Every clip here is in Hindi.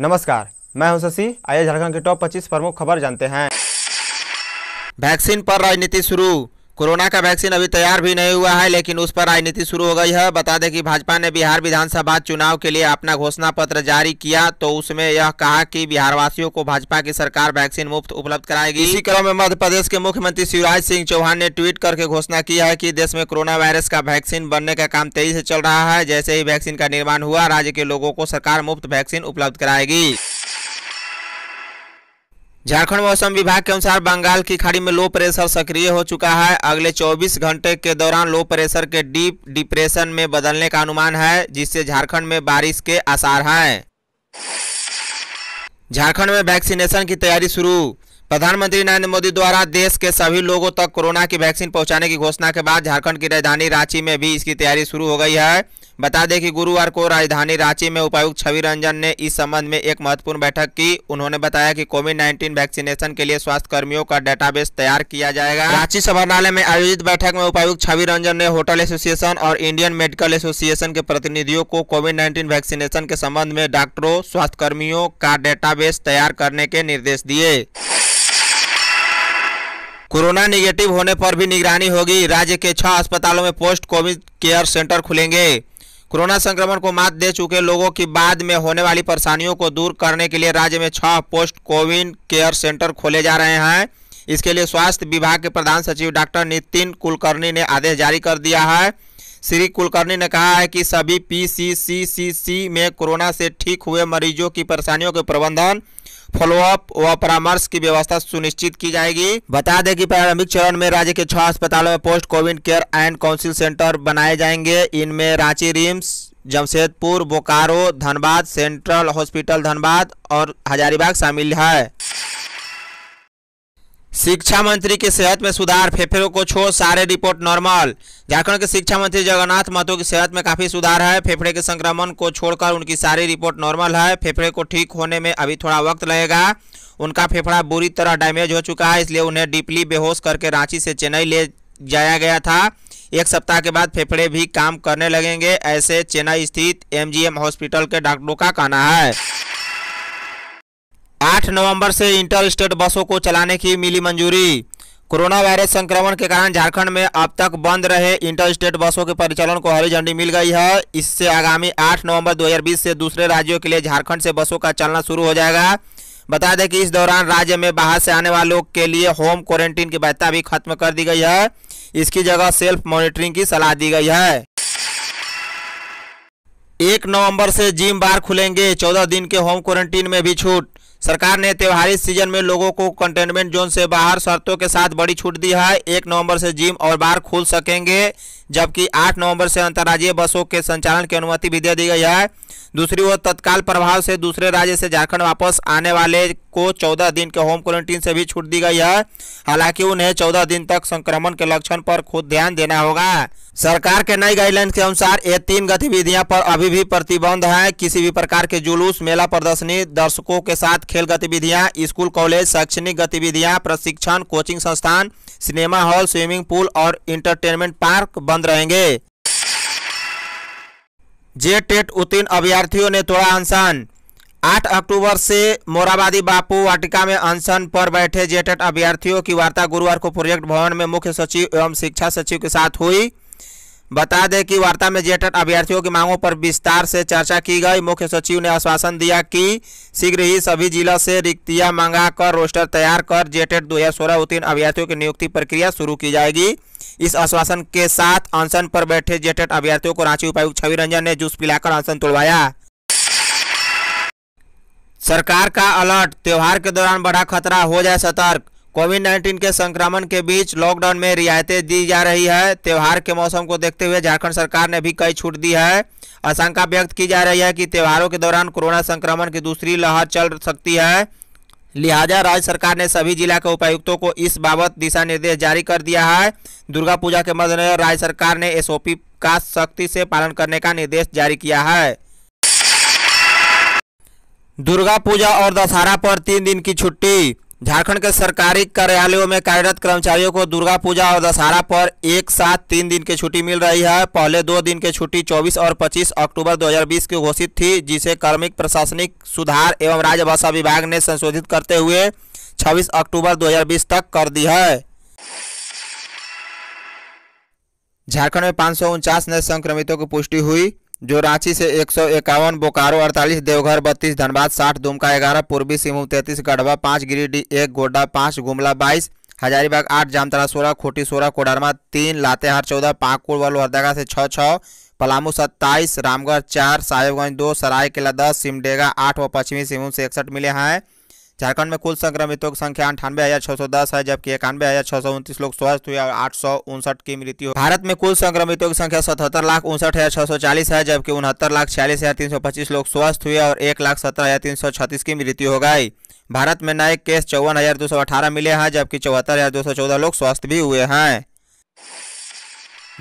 नमस्कार मैं हूं शशि आइए झारखंड के टॉप 25 प्रमुख खबर जानते हैं वैक्सीन पर राजनीति शुरू कोरोना का वैक्सीन अभी तैयार भी नहीं हुआ है लेकिन उस पर राजनीति शुरू हो गई है बता दें कि भाजपा ने बिहार विधानसभा चुनाव के लिए अपना घोषणा पत्र जारी किया तो उसमें यह कहा कि बिहारवासियों को भाजपा की सरकार वैक्सीन मुफ्त उपलब्ध कराएगी इसी क्रम में मध्य प्रदेश के मुख्यमंत्री शिवराज सिंह चौहान ने ट्वीट करके घोषणा की है की देश में कोरोना वायरस का वैक्सीन बनने का काम तेजी से चल रहा है जैसे ही वैक्सीन का निर्माण हुआ राज्य के लोगों को सरकार मुफ्त वैक्सीन उपलब्ध कराएगी झारखंड मौसम विभाग के अनुसार बंगाल की खाड़ी में लो प्रेशर सक्रिय हो चुका है अगले 24 घंटे के दौरान लो प्रेशर के डीप डिप्रेशन में बदलने का अनुमान है जिससे झारखंड में बारिश के आसार हैं झारखंड में वैक्सीनेशन की तैयारी शुरू प्रधानमंत्री नरेंद्र मोदी द्वारा देश के सभी लोगों तक कोरोना की वैक्सीन पहुँचाने की घोषणा के बाद झारखंड की राजधानी रांची में भी इसकी तैयारी शुरू हो गई है बता दें कि गुरुवार को राजधानी रांची में उपायुक्त छवि रंजन ने इस संबंध में एक महत्वपूर्ण बैठक की उन्होंने बताया कि कोविड 19 वैक्सीनेशन के लिए स्वास्थ्य कर्मियों का डेटाबेस तैयार किया जाएगा रांची सभानालय में आयोजित बैठक में उपायुक्त छवि रंजन ने होटल एसोसिएशन और इंडियन मेडिकल एसोसिएशन के प्रतिनिधियों को कोविड नाइन्टीन वैक्सीनेशन के संबंध में डॉक्टरों स्वास्थ्य कर्मियों का डेटाबेस तैयार करने के निर्देश दिए कोरोना निगेटिव होने पर भी निगरानी होगी राज्य के छह अस्पतालों में पोस्ट कोविड केयर सेंटर खुलेंगे कोरोना संक्रमण को मात दे चुके लोगों की बाद में होने वाली परेशानियों को दूर करने के लिए राज्य में छह पोस्ट कोविन केयर सेंटर खोले जा रहे हैं इसके लिए स्वास्थ्य विभाग के प्रधान सचिव डॉक्टर नितिन कुलकर्णी ने आदेश जारी कर दिया है श्री कुलकर्णी ने कहा है कि सभी पी में कोरोना से ठीक हुए मरीजों की परेशानियों के प्रबंधन फॉलोअप व परामर्श की व्यवस्था सुनिश्चित की जाएगी बता दें कि प्रारंभिक चरण में राज्य के छह अस्पतालों में post Covid care and council centre बनाए जाएंगे इनमें रांची रिम्स जमशेदपुर बोकारो धनबाद सेंट्रल हॉस्पिटल धनबाद और हजारीबाग शामिल है शिक्षा मंत्री की सेहत में सुधार फेफड़ों को छोड़ सारे रिपोर्ट नॉर्मल झारखंड के शिक्षा मंत्री जगन्नाथ महतो की सेहत में काफ़ी सुधार है फेफड़े के संक्रमण को छोड़कर उनकी सारी रिपोर्ट नॉर्मल है फेफड़े को ठीक होने में अभी थोड़ा वक्त लगेगा उनका फेफड़ा बुरी तरह डैमेज हो चुका है इसलिए उन्हें डीपली बेहोश करके रांची से चेन्नई ले जाया गया था एक सप्ताह के बाद फेफड़े भी काम करने लगेंगे ऐसे चेन्नई स्थित एम हॉस्पिटल के डॉक्टरों का कहना है आठ नवंबर से इंटर स्टेट बसों को चलाने की मिली मंजूरी कोरोना वायरस संक्रमण के कारण झारखंड में अब तक बंद रहे इंटर स्टेट बसों के परिचालन को हरी झंडी मिल गई है इससे आगामी 8 नवंबर 2020 से दूसरे राज्यों के लिए झारखंड से बसों का चलना शुरू हो जाएगा बता दें कि इस दौरान राज्य में बाहर से आने वालों के लिए होम क्वारंटीन की वैधता भी खत्म कर दी गई है इसकी जगह सेल्फ मॉनिटरिंग की सलाह दी गई है एक नवंबर से जिम बार खुलेंगे चौदह दिन के होम क्वारंटीन में भी छूट सरकार ने त्योहारी सीजन में लोगों को कंटेनमेंट जोन से बाहर शर्तों के साथ बड़ी छूट दी है एक नवंबर से जिम और बार खुल सकेंगे जबकि 8 नवंबर से अंतर्राज्यीय बसों के संचालन की अनुमति भी दे दी गई है दूसरी ओर तत्काल प्रभाव से दूसरे राज्य से झारखंड वापस आने वाले को 14 दिन के होम क्वारंटीन से भी छूट दी गई है हालांकि उन्हें 14 दिन तक संक्रमण के लक्षण पर खुद ध्यान देना होगा सरकार के नई गाइडलाइन के अनुसार ये तीन गतिविधियां पर अभी भी प्रतिबंध है किसी भी प्रकार के जुलूस मेला प्रदर्शनी दर्शकों के साथ खेल गतिविधियां स्कूल कॉलेज शैक्षणिक गतिविधियां प्रशिक्षण कोचिंग संस्थान सिनेमा हॉल स्विमिंग पूल और इंटरटेनमेंट पार्क बंद बंद रहेंगे जे टेट उत्तीर्ण अभ्यर्थियों ने तोड़ा अनशन 8 अक्टूबर से मोराबादी बापू वाटिका में अनशन पर बैठे जेटेट अभ्यर्थियों की वार्ता गुरुवार को प्रोजेक्ट भवन में मुख्य सचिव एवं शिक्षा सचिव के साथ हुई बता दें कि वार्ता में जेटेट अभ्यर्थियों की मांगों पर विस्तार से चर्चा की गई मुख्य सचिव ने आश्वासन दिया कि शीघ्र ही सभी जिला से रिक्तियां मंगाकर रोस्टर तैयार कर जेटेट 2016 उत्तीर्ण अभ्यर्थियों की नियुक्ति प्रक्रिया शुरू की जाएगी इस आश्वासन के साथ अनशन पर बैठे जेटेड अभ्यर्थियों को रांची उपायुक्त छवि रंजन ने जूस पिलाकर अनशन तोड़वाया सरकार का अलर्ट त्योहार के दौरान बड़ा खतरा हो जाए सतर्क कोविड 19 के संक्रमण के बीच लॉकडाउन में रियायतें दी जा रही है त्यौहार के मौसम को देखते हुए झारखंड सरकार ने भी कई छूट दी है आशंका व्यक्त की जा रही है कि त्योहारों के दौरान कोरोना संक्रमण की दूसरी लहर चल सकती है लिहाजा राज्य सरकार ने सभी जिला के उपायुक्तों को इस बाबत दिशा निर्देश जारी कर दिया है दुर्गा पूजा के मद्देनजर राज्य सरकार ने एसओपी का सख्ती से पालन करने का निर्देश जारी किया है दुर्गा पूजा और दशहरा पर तीन दिन की छुट्टी झारखंड के सरकारी कार्यालयों में कार्यरत कर्मचारियों को दुर्गा पूजा और दशहरा पर एक साथ तीन दिन की छुट्टी मिल रही है पहले दो दिन की छुट्टी 24 और 25 अक्टूबर 2020 की घोषित थी जिसे कार्मिक प्रशासनिक सुधार एवं राजभाषा विभाग ने संशोधित करते हुए 26 अक्टूबर 2020 तक कर दी है झारखंड में पाँच नए संक्रमितों की पुष्टि हुई जो रांची से एक सौ इक्यावन बोकारो अड़तालीस देवघर बत्तीस धनबाद साठ दुमका ग्यारह पूर्वी सिंहभूम तैंतीस गढ़वा पाँच गिरिडीह एक गोड्डा पाँच गुमला बाईस हजारीबाग आठ जामतरा सोलह खोटी सोलह कोडरमा तीन लातेहार चौदह पाकुड़ व लोहरदगा से छः छः पलामू सत्ताईस रामगढ़ चार साहेबगंज दो सरायकेला दस सिमडेगा आठ व पश्चिमी सिंहभूम से इकसठ मिले हैं झारखंड में कुल संक्रमितों की संख्या अंठानवे हजार छह सौ दस है जबकि इक्यानवे हजार छह सौ उनतीस लोग स्वस्थ हुए और आठ सौ उनसठ की मृत्यु भारत में कुल संक्रमितों की संख्या सतहत्तर लाख उनसठ हजार छह सौ चालीस है जबकि उनहत्तर लाख छियालीस हजार तीन सौ पच्चीस लोग स्वस्थ हुए और एक लाख सत्रह हजार तीन सौ छत्तीस की मृत्यु हो गई भारत में नए केस चौवन हजार दो सौ अठारह मिले हैं जबकि चौहत्तर हजार दो सौ चौदह लोग स्वस्थ भी हुए हैं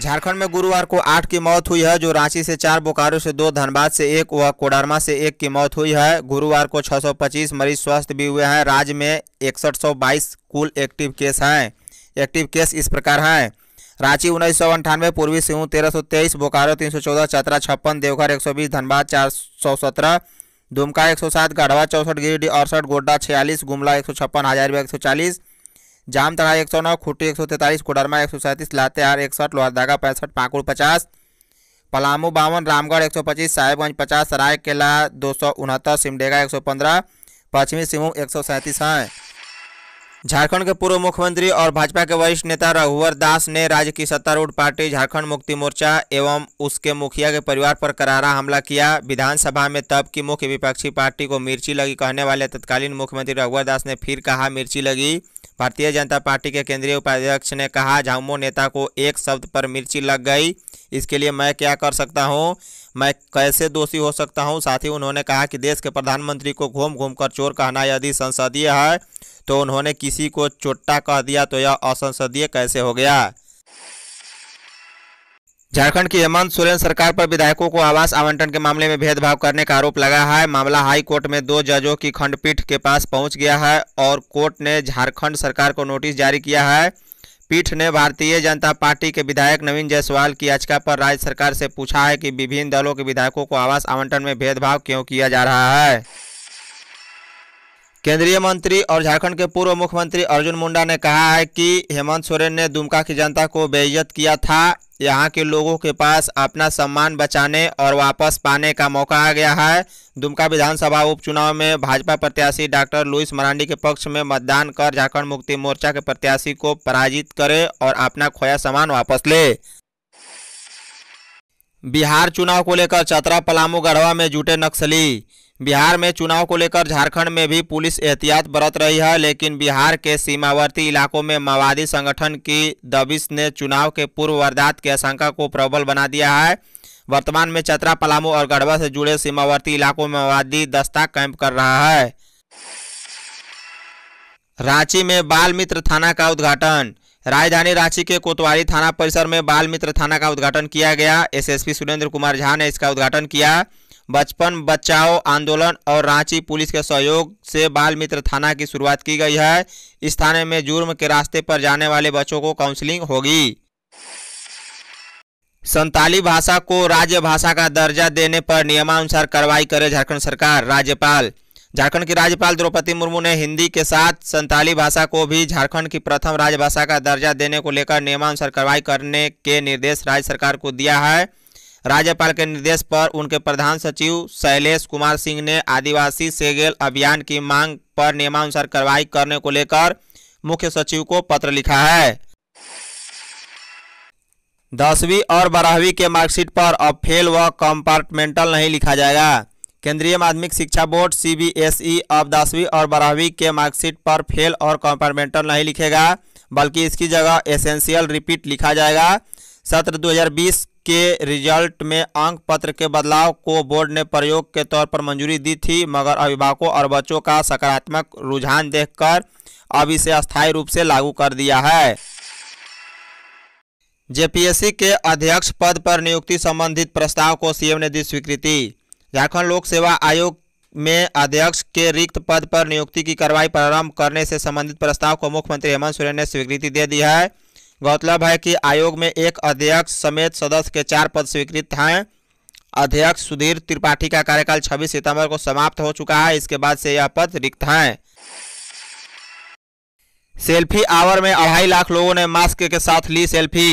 झारखंड में गुरुवार को आठ की मौत हुई है जो रांची से चार बोकारो से दो धनबाद से एक व कोडरमा से एक की मौत हुई है गुरुवार को 625 मरीज स्वस्थ भी हुए हैं राज्य में इकसठ कुल एक्टिव केस हैं एक्टिव केस इस प्रकार हैं रांची उन्नीस सौ अंठानवे पूर्वी सिंह तेरह सौ तेईस बोकारो तीन सौ चौदह चतरा छप्पन देवघर एक सौ बीस धनबाद चार सौ सत्रह दुमका एक सौ सात गढ़वा चौंसठ गिरिडीह अड़सठ गोड्डा छियालीस गुमला एक सौ छप्पन हजारीबाग एक सौ चालीस जामतड़ा एक सौ नौ खुट्टी एक सौ तैंतालीस कोडरमा एक सौ सैंतीस लातेहार इकसठ लोहरदागा पैंसठ पाकुड़ पचास पलामू बावन रामगढ़ एक सौ पच्चीस साहेबगंज पचास सराय केला दो सौ उनहत्तर सिमडेगा एक सौ पंद्रह पश्चिमी सिंहभूम एक सौ सैंतीस हैं झारखंड के पूर्व मुख्यमंत्री और भाजपा के वरिष्ठ नेता रघुवर दास ने राज्य की सत्तारूढ़ पार्टी झारखंड मुक्ति मोर्चा एवं उसके मुखिया के परिवार पर करारा हमला किया विधानसभा में तब की मुख्य विपक्षी पार्टी को मिर्ची लगी कहने वाले तत्कालीन मुख्यमंत्री रघुवर दास ने फिर कहा मिर्ची लगी भारतीय जनता पार्टी के केंद्रीय उपाध्यक्ष ने कहा झामुमो नेता को एक शब्द पर मिर्ची लग गई इसके लिए मैं क्या कर सकता हूं मैं कैसे दोषी हो सकता हूं साथ ही उन्होंने कहा कि देश के प्रधानमंत्री को घूम घूम कर चोर कहना यदि संसदीय है तो उन्होंने किसी को चोट्टा कह दिया तो यह असंसदीय कैसे हो गया झारखंड की हेमंत सोरेन सरकार पर विधायकों को आवास आवंटन के मामले में भेदभाव करने का आरोप लगा है मामला हाई कोर्ट में दो जजों की खंडपीठ के पास पहुंच गया है और कोर्ट ने झारखंड सरकार को नोटिस जारी किया है पीठ ने भारतीय जनता पार्टी के विधायक नवीन जायसवाल की याचिका पर राज्य सरकार से पूछा है कि विभिन्न दलों के विधायकों को आवास आवंटन में भेदभाव क्यों किया जा रहा है केंद्रीय मंत्री और झारखंड के पूर्व मुख्यमंत्री अर्जुन मुंडा ने कहा है कि हेमंत सोरेन ने दुमका की जनता को बेइज्जत किया था यहाँ के लोगों के पास अपना सम्मान बचाने और वापस पाने का मौका आ गया है दुमका विधानसभा उपचुनाव में भाजपा प्रत्याशी डॉक्टर लुइस मरांडी के पक्ष में मतदान कर झारखंड मुक्ति मोर्चा के प्रत्याशी को पराजित करे और अपना खोया सामान वापस ले बिहार चुनाव को लेकर चतरा पलामू गढ़वा में जुटे नक्सली बिहार में चुनाव को लेकर झारखंड में भी पुलिस एहतियात बरत रही है लेकिन बिहार के सीमावर्ती इलाकों में माओवादी संगठन की दबिश ने चुनाव के पूर्व वारदात की आशंका को प्रबल बना दिया है वर्तमान में चतरा पलामू और गढ़वा से जुड़े सीमावर्ती इलाकों में माओवादी दस्ता कैंप कर रहा है रांची में बाल मित्र थाना का उद्घाटन राजधानी रांची के कोतवाली थाना परिसर में बाल मित्र थाना का उद्घाटन किया गया एसएसपी सुरेंद्र कुमार झा ने इसका उद्घाटन किया बचपन बचाओ आंदोलन और रांची पुलिस के सहयोग से बाल मित्र थाना की शुरुआत की गई है इस थाने में जुर्म के रास्ते पर जाने वाले बच्चों को काउंसलिंग होगी संताली भाषा को राज्य भाषा का दर्जा देने पर नियमानुसार कार्रवाई करे झारखंड सरकार राज्यपाल झारखंड की राज्यपाल द्रौपदी मुर्मू ने हिंदी के साथ संताली भाषा को भी झारखंड की प्रथम राजभाषा का दर्जा देने को लेकर नियमानुसार कार्रवाई करने के निर्देश राज्य सरकार को दिया है राज्यपाल के निर्देश पर उनके प्रधान सचिव शैलेश कुमार सिंह ने आदिवासी सेगेल अभियान की मांग पर नियमानुसार कार्रवाई करने को लेकर मुख्य सचिव को पत्र लिखा है दसवीं और बारहवीं के मार्कशीट पर अब फेल व कंपार्टमेंटल नहीं लिखा जाएगा केंद्रीय माध्यमिक शिक्षा बोर्ड सीबीएसई अब दसवीं और बारहवीं के मार्कशीट पर फेल और कंपार्टमेंटल नहीं लिखेगा बल्कि इसकी जगह एसेंशियल रिपीट लिखा जाएगा सत्र 2020 के रिजल्ट में अंक पत्र के बदलाव को बोर्ड ने प्रयोग के तौर पर मंजूरी दी थी मगर अभिभावकों और बच्चों का सकारात्मक रुझान देखकर अब इसे अस्थायी रूप से लागू कर दिया है जेपीएससी के अध्यक्ष पद पर नियुक्ति संबंधित प्रस्ताव को सीएम ने दी स्वीकृति झारखंड लोक सेवा आयोग में अध्यक्ष के रिक्त पद पर नियुक्ति की कार्रवाई प्रारंभ करने से संबंधित प्रस्ताव को मुख्यमंत्री हेमंत सोरेन ने स्वीकृति दे दी है गौरतलब है कि आयोग में एक अध्यक्ष समेत सदस्य के चार पद स्वीकृत हैं अध्यक्ष सुधीर त्रिपाठी का कार्यकाल 26 सितंबर को समाप्त हो चुका है इसके बाद से यह पद रिक्त हैं सेल्फी आवर में अढ़ाई लाख लोगों ने मास्क के साथ ली सेल्फी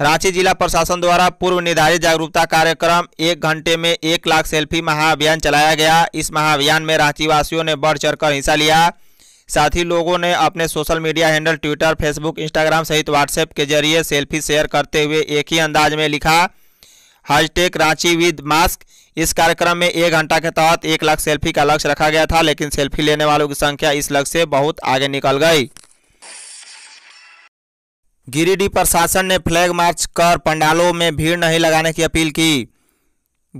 रांची जिला प्रशासन द्वारा पूर्व निर्धारित जागरूकता कार्यक्रम एक घंटे में एक लाख सेल्फी महाअभियान चलाया गया इस महाअभियान में रांची वासियों ने बढ़ चढ़कर हिस्सा लिया साथ ही लोगों ने अपने social media handle Twitter Facebook Instagram सहित व्हाट्सएप के जरिए सेल्फी शेयर करते हुए एक ही अंदाज में लिखा हैशटैग रांची विद मास्क इस कार्यक्रम में एक घंटा के तहत एक लाख सेल्फी का लक्ष्य रखा गया था लेकिन सेल्फी लेने वालों की संख्या इस लक्ष्य से बहुत आगे निकल गई गिरिडीह प्रशासन ने फ्लैग मार्च कर पंडालों में भीड़ नहीं लगाने की अपील की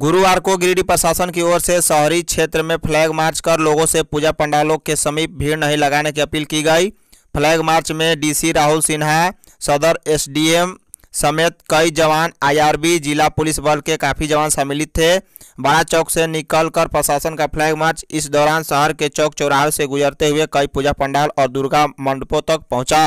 गुरुवार को गिरिडीह प्रशासन की ओर से शहरी क्षेत्र में फ्लैग मार्च कर लोगों से पूजा पंडालों के समीप भीड़ नहीं लगाने की अपील की गई फ्लैग मार्च में डीसी राहुल सिन्हा सदर एसडीएम समेत कई जवान आईआरबी जिला पुलिस बल के काफ़ी जवान सम्मिलित थे बड़ा चौक से निकलकर प्रशासन का फ्लैग मार्च इस दौरान शहर के चौक चौराहे से गुजरते हुए कई पूजा पंडाल और दुर्गा मंडपों तक पहुंचा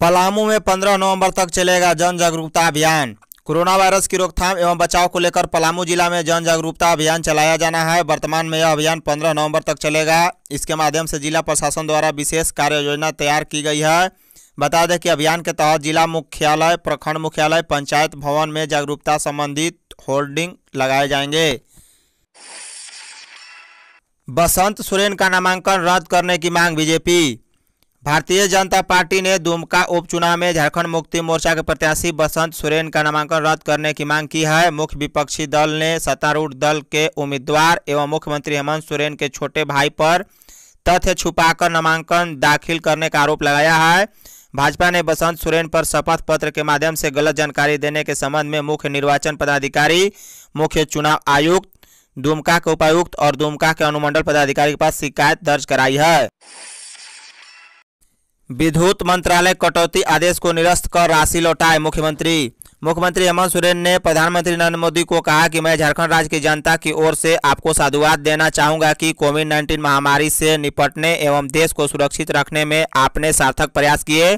पलामू में 15 नवंबर तक चलेगा जन जागरूकता अभियान कोरोना वायरस की रोकथाम एवं बचाव को लेकर पलामू जिला में जन जागरूकता अभियान चलाया जाना है वर्तमान में यह अभियान 15 नवंबर तक चलेगा इसके माध्यम से जिला प्रशासन द्वारा विशेष कार्य योजना तैयार की गई है बता दें कि अभियान के तहत जिला मुख्यालय प्रखंड मुख्यालय पंचायत भवन में जागरूकता संबंधित होर्डिंग लगाए जाएंगे बसंत सोरेन का नामांकन रद्द करने की मांग बीजेपी भारतीय जनता पार्टी ने दुमका उपचुनाव में झारखंड मुक्ति मोर्चा के प्रत्याशी बसंत सोरेन का नामांकन रद्द करने की मांग की है मुख्य विपक्षी दल ने सत्तारूढ़ दल के उम्मीदवार एवं मुख्यमंत्री हेमंत सोरेन के छोटे भाई पर तथ्य छुपाकर नामांकन दाखिल करने का आरोप लगाया है भाजपा ने बसंत सोरेन पर शपथ पत्र के माध्यम से गलत जानकारी देने के संबंध में मुख्य निर्वाचन पदाधिकारी मुख्य चुनाव आयुक्त दुमका के उपायुक्त और दुमका के अनुमंडल पदाधिकारी के पास शिकायत दर्ज कराई है विद्युत मंत्रालय कटौती आदेश को निरस्त कर राशि लौटाए मुख्यमंत्री मुख्यमंत्री हेमंत सोरेन ने प्रधानमंत्री नरेंद्र मोदी को कहा कि मैं झारखंड राज्य की जनता की ओर से आपको साधुवाद देना चाहूंगा कि कोविड 19 महामारी से निपटने एवं देश को सुरक्षित रखने में आपने सार्थक प्रयास किए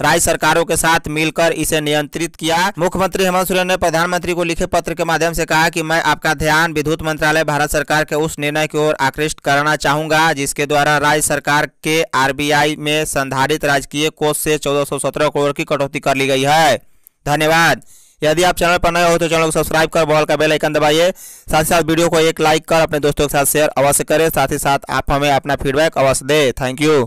राज्य सरकारों के साथ मिलकर इसे नियंत्रित किया मुख्यमंत्री हेमंत सोरेन ने प्रधानमंत्री को लिखे पत्र के माध्यम से कहा कि मैं आपका ध्यान विद्युत मंत्रालय भारत सरकार के उस निर्णय की ओर आकृष्ट करना चाहूंगा जिसके द्वारा राज्य सरकार के आर में संधारित राजकीय कोष से चौदह करोड़ की कटौती कर ली गई है धन्यवाद यदि आप चैनल पर नए हो तो चैनल को सब्सक्राइब कर बॉल का बेल आइकन दबाइए साथ ही साथ वीडियो को एक लाइक कर अपने दोस्तों के साथ शेयर अवश्य करें साथ ही साथ आप हमें अपना फीडबैक अवश्य दें थैंक यू